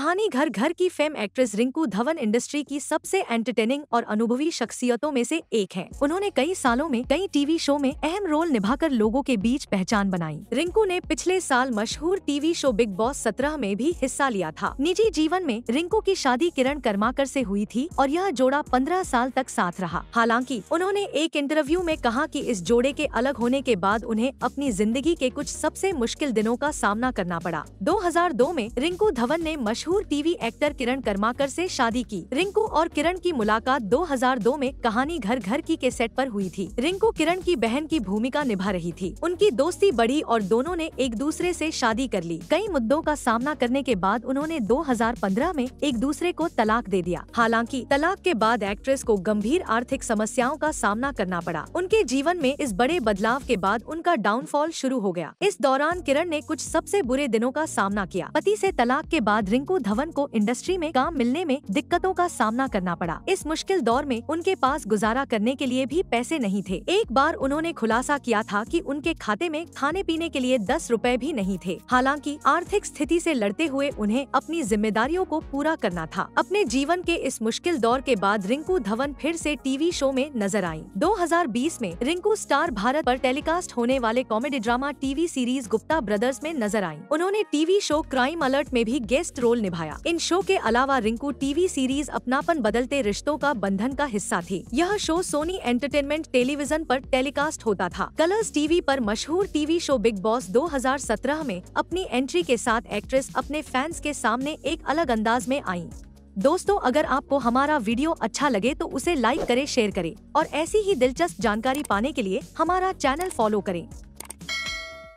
कहानी Ghar Ghar Kii fame actress Rinku Dhawan industry की सबसे एंटरटेनिंग और अनुभवी शख्सियतों में से एक हैं। उन्होंने कई सालों में कई टीवी शो में अहम रोल निभाकर लोगों के बीच पहचान बनाई रिंकू ने पिछले साल मशहूर टीवी शो बिग बॉस सत्रह में भी हिस्सा लिया था निजी जीवन में रिंकू की शादी किरण कर्माकर ऐसी हुई थी और यह जोड़ा पंद्रह साल तक साथ रहा हालांकि उन्होंने एक इंटरव्यू में कहा की इस जोड़े के अलग होने के बाद उन्हें अपनी जिंदगी के कुछ सबसे मुश्किल दिनों का सामना करना पड़ा दो में रिंकू धवन ने मशहूर मशहूर टीवी एक्टर किरण कर्माकर से शादी की रिंकू और किरण की मुलाकात 2002 में कहानी घर घर की के सेट पर हुई थी रिंकू किरण की बहन की भूमिका निभा रही थी उनकी दोस्ती बढ़ी और दोनों ने एक दूसरे से शादी कर ली कई मुद्दों का सामना करने के बाद उन्होंने 2015 में एक दूसरे को तलाक दे दिया हालांकि तलाक के बाद एक्ट्रेस को गंभीर आर्थिक समस्याओं का सामना करना पड़ा उनके जीवन में इस बड़े बदलाव के बाद उनका डाउनफॉल शुरू हो गया इस दौरान किरण ने कुछ सबसे बुरे दिनों का सामना किया पति से तलाक के बाद रिंकू धवन को इंडस्ट्री में काम मिलने में दिक्कतों का सामना करना पड़ा इस मुश्किल दौर में उनके पास गुजारा करने के लिए भी पैसे नहीं थे एक बार उन्होंने खुलासा किया था कि उनके खाते में खाने पीने के लिए दस रुपए भी नहीं थे हालांकि आर्थिक स्थिति से लड़ते हुए उन्हें अपनी जिम्मेदारियों को पूरा करना था अपने जीवन के इस मुश्किल दौर के बाद रिंकू धवन फिर से टीवी शो में नजर आई 2020 में रिंकू स्टार भारत पर टेलीकास्ट होने वाले comedy drama TV series Gupta brothers में नजर आई उन्होंने टीवी शो क्राइम अलर्ट में भी गेस्ट रोल रोल निभाया इन शो के अलावा रिंकू टीवी सीरीज अपनापन बदलते रिश्तों का बंधन का हिस्सा थी यह शो सोनी एंटरटेनमेंट टेलीविजन पर टेलीकास्ट होता था कलर्स टीवी पर मशहूर टीवी शो बिग बॉस 2017 में अपनी एंट्री के साथ एक्ट्रेस अपने फैंस के सामने एक अलग अंदाज में आई दोस्तों अगर आपको हमारा वीडियो अच्छा लगे तो उसे लाइक करें शेयर करें और ऐसी ही दिलचस्प जानकारी पाने के लिए हमारा चैनल फॉलो करें